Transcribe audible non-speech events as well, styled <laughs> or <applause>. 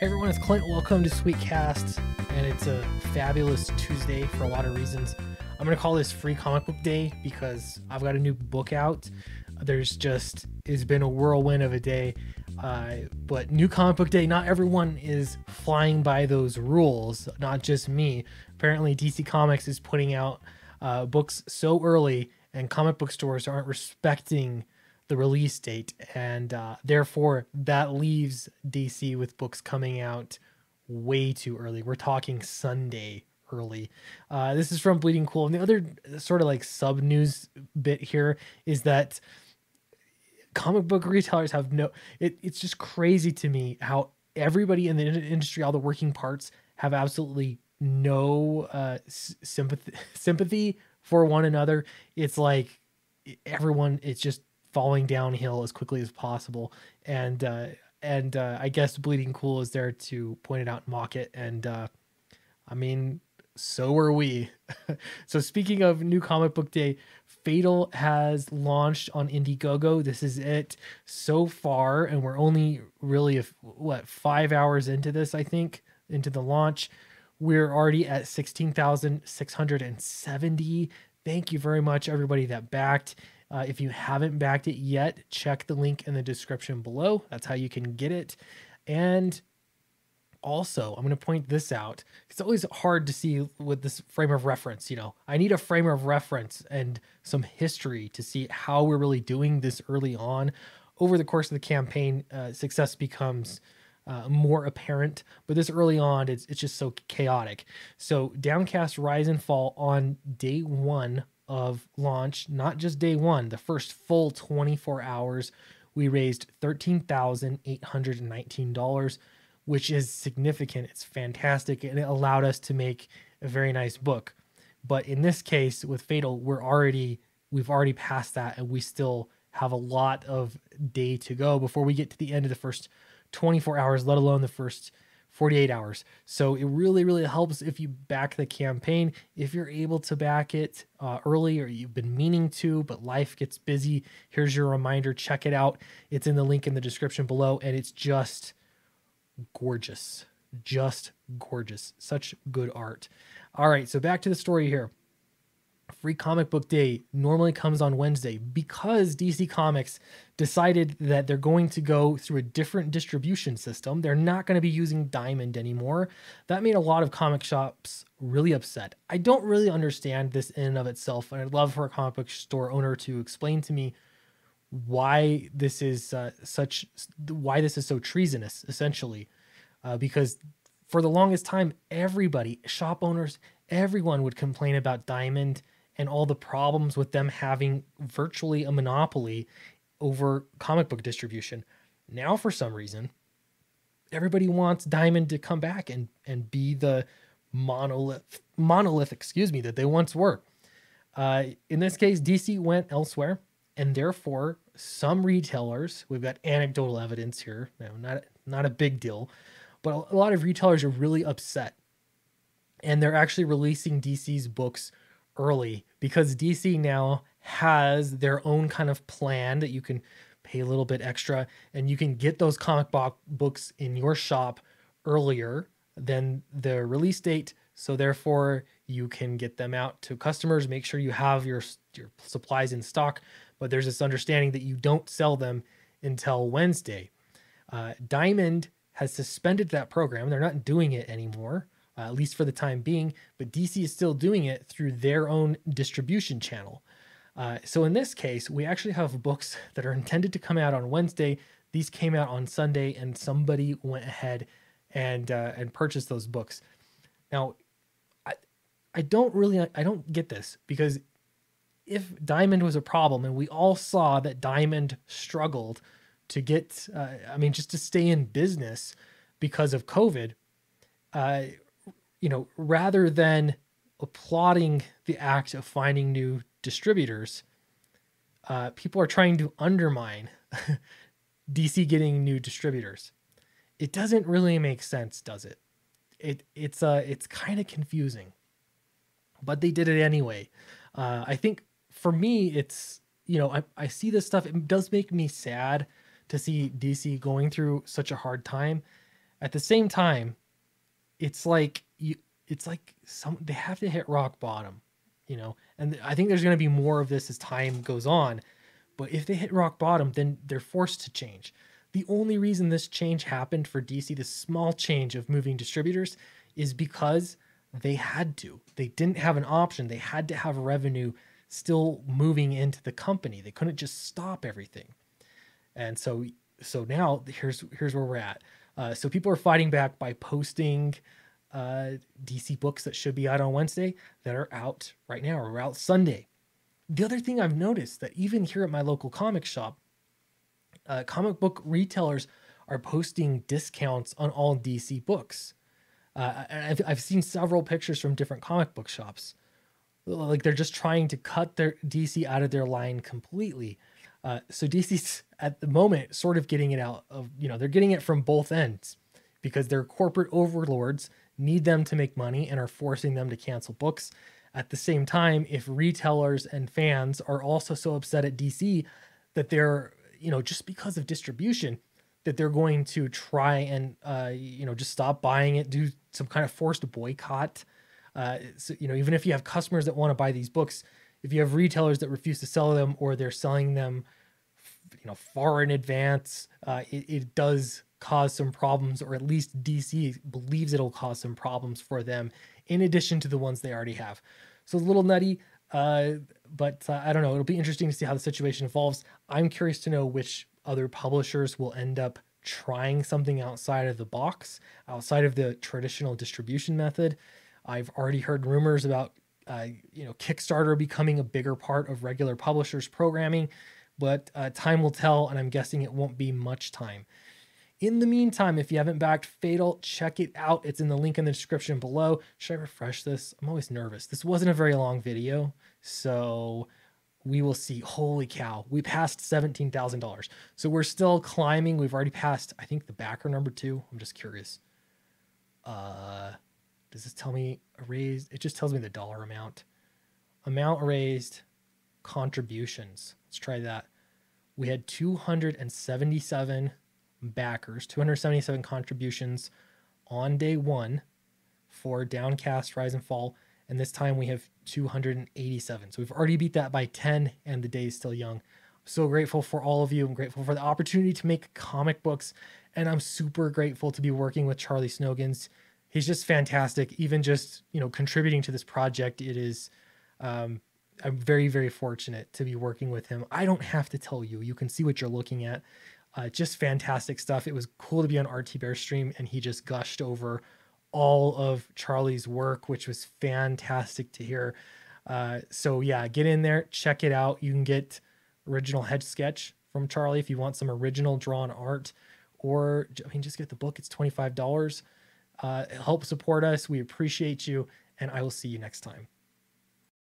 everyone, it's Clint. Welcome to Sweetcast, and it's a fabulous Tuesday for a lot of reasons. I'm gonna call this Free Comic Book Day because I've got a new book out. There's just it's been a whirlwind of a day, uh, but New Comic Book Day. Not everyone is flying by those rules. Not just me. Apparently, DC Comics is putting out uh, books so early, and comic book stores aren't respecting the release date, and uh, therefore that leaves DC with books coming out way too early. We're talking Sunday early. Uh, this is from Bleeding Cool, and the other uh, sort of like sub news bit here is that comic book retailers have no. It, it's just crazy to me how everybody in the industry, all the working parts, have absolutely no uh, sympathy <laughs> sympathy for one another. It's like everyone it's just falling downhill as quickly as possible. And uh, and uh, I guess Bleeding Cool is there to point it out and mock it. And uh, I mean, so are we. <laughs> so speaking of new comic book day, Fatal has launched on Indiegogo. This is it so far, and we're only really what five hours into this, I think, into the launch. We're already at sixteen thousand six hundred and seventy. Thank you very much, everybody that backed uh, if you haven't backed it yet, check the link in the description below. That's how you can get it. And also, I'm going to point this out. It's always hard to see with this frame of reference. You know, I need a frame of reference and some history to see how we're really doing this early on. Over the course of the campaign, uh, success becomes uh, more apparent. But this early on, it's, it's just so chaotic. So, Downcast Rise and Fall on day one of launch, not just day one, the first full 24 hours, we raised $13,819, which is significant. It's fantastic. And it allowed us to make a very nice book. But in this case with Fatal, we're already, we've already passed that and we still have a lot of day to go before we get to the end of the first 24 hours, let alone the first 48 hours. So it really, really helps if you back the campaign. If you're able to back it uh, early or you've been meaning to, but life gets busy, here's your reminder. Check it out. It's in the link in the description below, and it's just gorgeous. Just gorgeous. Such good art. All right, so back to the story here. Free Comic Book Day normally comes on Wednesday because DC Comics decided that they're going to go through a different distribution system. They're not going to be using Diamond anymore. That made a lot of comic shops really upset. I don't really understand this in and of itself, and I'd love for a comic book store owner to explain to me why this is uh, such why this is so treasonous essentially uh, because for the longest time everybody shop owners everyone would complain about diamond and all the problems with them having virtually a monopoly over comic book distribution. Now, for some reason, everybody wants Diamond to come back and and be the monolith monolith, excuse me, that they once were. Uh, in this case, DC went elsewhere, and therefore some retailers. We've got anecdotal evidence here. Now, not not a big deal, but a lot of retailers are really upset, and they're actually releasing DC's books early because DC now has their own kind of plan that you can pay a little bit extra and you can get those comic book books in your shop earlier than the release date so therefore you can get them out to customers make sure you have your your supplies in stock but there's this understanding that you don't sell them until Wednesday uh, Diamond has suspended that program they're not doing it anymore uh, at least for the time being. But DC is still doing it through their own distribution channel. Uh, so in this case, we actually have books that are intended to come out on Wednesday. These came out on Sunday, and somebody went ahead and uh, and purchased those books. Now, I I don't really I don't get this because if Diamond was a problem, and we all saw that Diamond struggled to get, uh, I mean, just to stay in business because of COVID, uh, you know, rather than applauding the act of finding new distributors, uh, people are trying to undermine <laughs> DC getting new distributors. It doesn't really make sense, does it? It it's uh it's kind of confusing, but they did it anyway. Uh, I think for me, it's you know I I see this stuff. It does make me sad to see DC going through such a hard time. At the same time, it's like it's like some they have to hit rock bottom, you know. And I think there's going to be more of this as time goes on. But if they hit rock bottom, then they're forced to change. The only reason this change happened for DC, this small change of moving distributors, is because they had to. They didn't have an option. They had to have revenue still moving into the company. They couldn't just stop everything. And so so now here's here's where we're at. Uh, so people are fighting back by posting uh, DC books that should be out on Wednesday that are out right now or out Sunday. The other thing I've noticed that even here at my local comic shop, uh, comic book retailers are posting discounts on all DC books. Uh, I've, I've seen several pictures from different comic book shops. Like they're just trying to cut their DC out of their line completely. Uh, so DC's at the moment sort of getting it out of, you know, they're getting it from both ends because their corporate overlords need them to make money and are forcing them to cancel books. At the same time, if retailers and fans are also so upset at DC that they're, you know, just because of distribution, that they're going to try and, uh, you know, just stop buying it, do some kind of forced boycott. Uh, so, you know, even if you have customers that want to buy these books, if you have retailers that refuse to sell them or they're selling them, you know, far in advance, uh, it, it does cause some problems, or at least DC believes it'll cause some problems for them, in addition to the ones they already have. So it's a little nutty, uh, but uh, I don't know. It'll be interesting to see how the situation evolves. I'm curious to know which other publishers will end up trying something outside of the box, outside of the traditional distribution method. I've already heard rumors about uh, you know Kickstarter becoming a bigger part of regular publishers programming, but uh, time will tell, and I'm guessing it won't be much time. In the meantime, if you haven't backed Fatal, check it out. It's in the link in the description below. Should I refresh this? I'm always nervous. This wasn't a very long video, so we will see. Holy cow, we passed $17,000. So we're still climbing. We've already passed, I think, the backer number two. I'm just curious. Uh, does this tell me a raise? It just tells me the dollar amount. Amount raised, contributions. Let's try that. We had 277 backers, 277 contributions on day one for Downcast, Rise and Fall. And this time we have 287. So we've already beat that by 10, and the day is still young. I'm so grateful for all of you. I'm grateful for the opportunity to make comic books. And I'm super grateful to be working with Charlie Snogans. He's just fantastic. Even just, you know, contributing to this project, it is um, I'm very, very fortunate to be working with him. I don't have to tell you. You can see what you're looking at. Uh, just fantastic stuff. It was cool to be on RT Bear stream, and he just gushed over all of Charlie's work, which was fantastic to hear. Uh, so yeah, get in there, check it out. You can get original head sketch from Charlie if you want some original drawn art, or I mean, just get the book. It's twenty five dollars. Uh, help support us. We appreciate you, and I will see you next time.